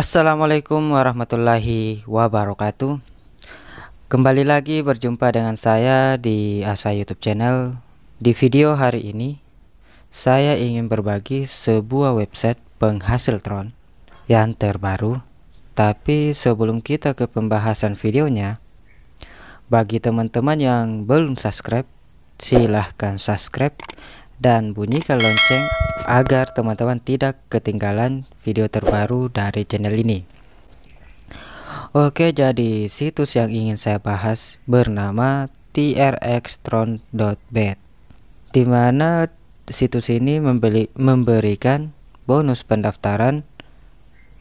Assalamualaikum warahmatullahi wabarakatuh Kembali lagi berjumpa dengan saya di Asa Youtube channel Di video hari ini Saya ingin berbagi sebuah website penghasil tron Yang terbaru Tapi sebelum kita ke pembahasan videonya Bagi teman-teman yang belum subscribe Silahkan subscribe dan bunyikan lonceng agar teman-teman tidak ketinggalan video terbaru dari channel ini Oke jadi situs yang ingin saya bahas bernama trxtron.bet dimana situs ini membeli, memberikan bonus pendaftaran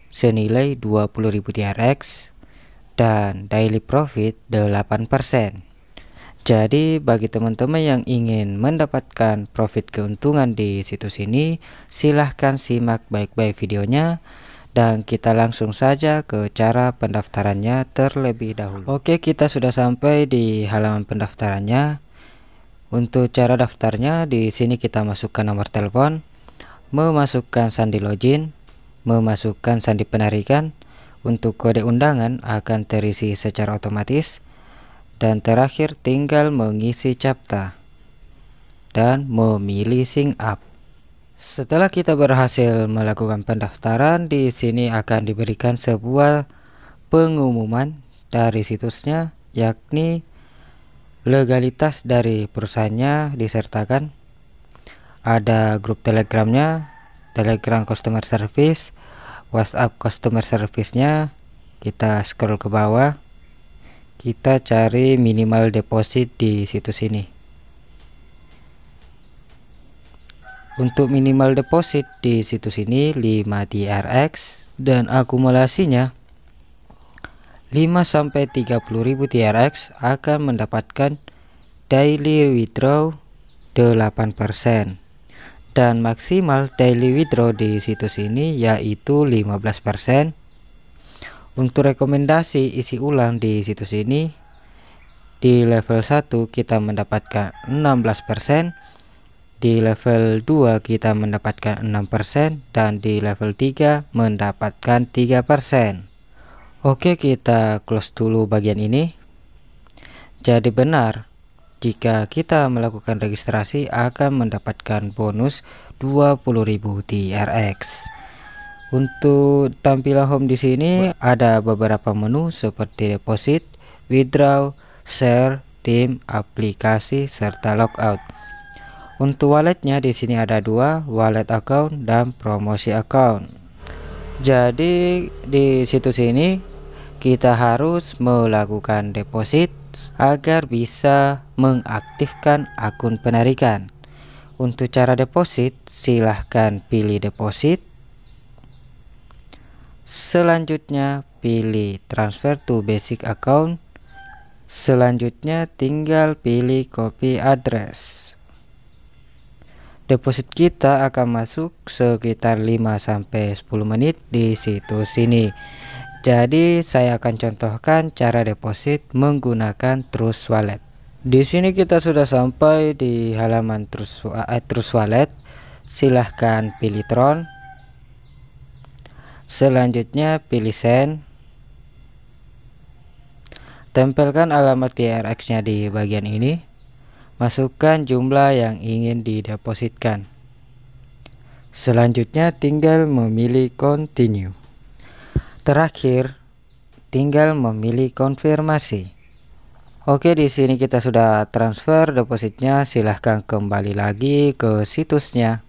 senilai 20.000 TRX dan daily profit 8% jadi bagi teman-teman yang ingin mendapatkan profit keuntungan di situs ini silahkan simak baik-baik videonya dan kita langsung saja ke cara pendaftarannya terlebih dahulu Oke kita sudah sampai di halaman pendaftarannya Untuk cara daftarnya di sini kita masukkan nomor telepon Memasukkan sandi login Memasukkan sandi penarikan Untuk kode undangan akan terisi secara otomatis dan terakhir tinggal mengisi capta dan memilih sync up. Setelah kita berhasil melakukan pendaftaran, di sini akan diberikan sebuah pengumuman dari situsnya yakni legalitas dari perusahaannya disertakan ada grup telegramnya telegram customer service whatsapp customer service nya kita scroll ke bawah kita cari minimal deposit di situs ini untuk minimal deposit di situs ini 5 TRX dan akumulasinya 5 sampai 30.000 TRX akan mendapatkan daily withdraw 8% dan maksimal daily withdraw di situs ini yaitu 15% untuk rekomendasi isi ulang di situs ini di level 1 kita mendapatkan 16%, di level 2 kita mendapatkan 6% dan di level 3 mendapatkan 3%. Oke, kita close dulu bagian ini. Jadi benar, jika kita melakukan registrasi akan mendapatkan bonus 20.000 TRX. Untuk tampilan home di sini ada beberapa menu seperti deposit, withdraw, share, tim, aplikasi, serta logout. Untuk walletnya di sini ada dua, wallet account dan promosi account. Jadi di situs ini kita harus melakukan deposit agar bisa mengaktifkan akun penarikan. Untuk cara deposit, silahkan pilih deposit Selanjutnya pilih transfer to basic account. Selanjutnya tinggal pilih copy address. Deposit kita akan masuk sekitar 5 sampai 10 menit di situs ini. Jadi saya akan contohkan cara deposit menggunakan Trust Wallet. Di sini kita sudah sampai di halaman Trust, eh, Trust Wallet. Silahkan pilih Tron Selanjutnya pilih send. Tempelkan alamat TRX-nya di bagian ini. Masukkan jumlah yang ingin didepositkan. Selanjutnya tinggal memilih continue. Terakhir, tinggal memilih konfirmasi. Oke, di sini kita sudah transfer depositnya. Silahkan kembali lagi ke situsnya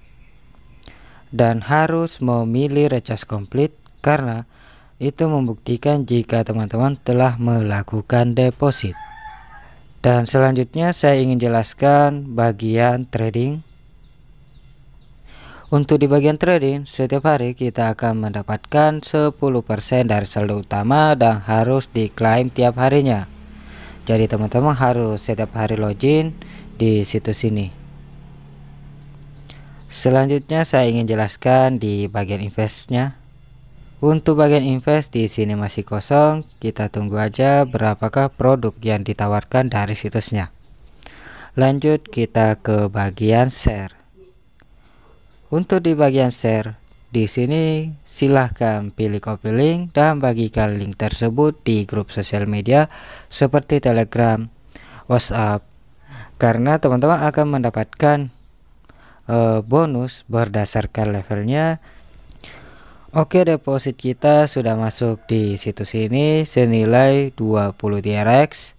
dan harus memilih recharge komplit karena itu membuktikan jika teman-teman telah melakukan deposit dan selanjutnya saya ingin jelaskan bagian trading untuk di bagian trading, setiap hari kita akan mendapatkan 10% dari saldo utama dan harus diklaim tiap harinya. Jadi teman-teman harus setiap hari login di situs ini. Selanjutnya saya ingin jelaskan di bagian investnya. Untuk bagian invest di sini masih kosong, kita tunggu aja berapakah produk yang ditawarkan dari situsnya. Lanjut kita ke bagian share. Untuk di bagian share, di sini silahkan pilih copy link dan bagikan link tersebut di grup sosial media seperti Telegram, WhatsApp, karena teman-teman akan mendapatkan Eh, bonus berdasarkan levelnya Oke deposit kita sudah masuk di situs ini senilai 20 TRX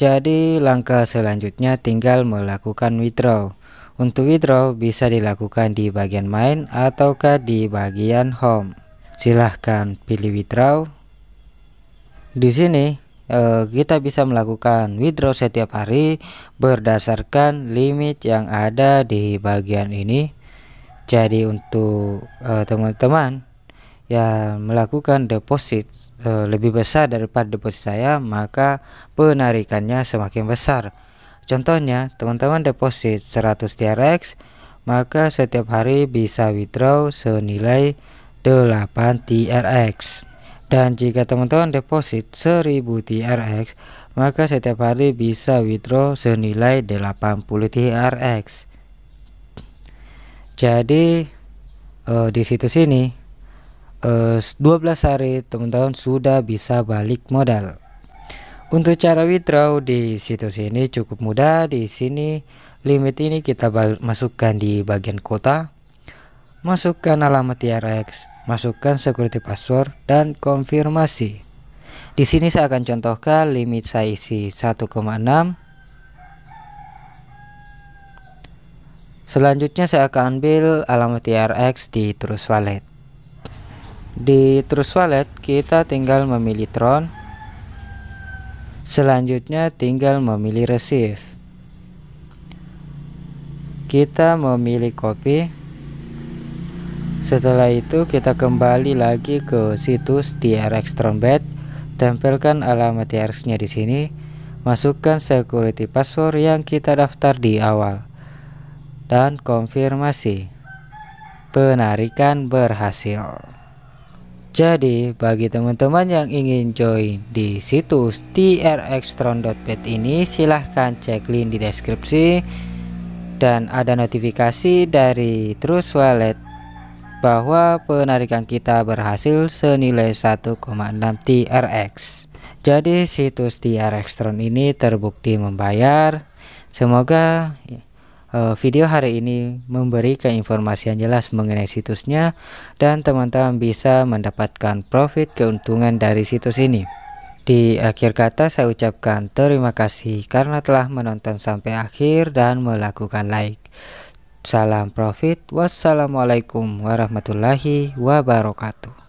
Jadi langkah selanjutnya tinggal melakukan withdraw Untuk withdraw bisa dilakukan di bagian main ataukah di bagian home Silahkan pilih withdraw Di sini Eh, kita bisa melakukan withdraw setiap hari berdasarkan limit yang ada di bagian ini jadi untuk eh, teman-teman uh, yang melakukan deposit uh, lebih besar daripada deposit saya maka penarikannya semakin besar contohnya teman-teman deposit 100 TRX maka setiap hari bisa withdraw senilai 8 TRX dan jika teman-teman deposit 1000 TRX, maka setiap hari bisa withdraw senilai 80 TRX. Jadi eh, di situs ini eh, 12 hari teman-teman sudah bisa balik modal. Untuk cara withdraw di situs ini cukup mudah. Di sini limit ini kita masukkan di bagian kota. Masukkan alamat TRX masukkan security password dan konfirmasi. Di sini saya akan contohkan limit saya isi 1,6. Selanjutnya saya akan ambil alamat trx e di Trust Wallet. Di Trust Wallet kita tinggal memilih Tron. Selanjutnya tinggal memilih Receive. Kita memilih copy setelah itu kita kembali lagi ke situs TRX Trombet tempelkan alamat TRX nya di sini masukkan security password yang kita daftar di awal dan konfirmasi penarikan berhasil jadi bagi teman-teman yang ingin join di situs trxtron.pet ini silahkan cek link di deskripsi dan ada notifikasi dari Trust Wallet bahwa penarikan kita berhasil senilai 1,6 TRX. Jadi situs TRX Tron ini terbukti membayar. Semoga eh, video hari ini memberikan informasi yang jelas mengenai situsnya dan teman-teman bisa mendapatkan profit keuntungan dari situs ini. Di akhir kata saya ucapkan terima kasih karena telah menonton sampai akhir dan melakukan like. Salam profit. Wassalamualaikum warahmatullahi wabarakatuh.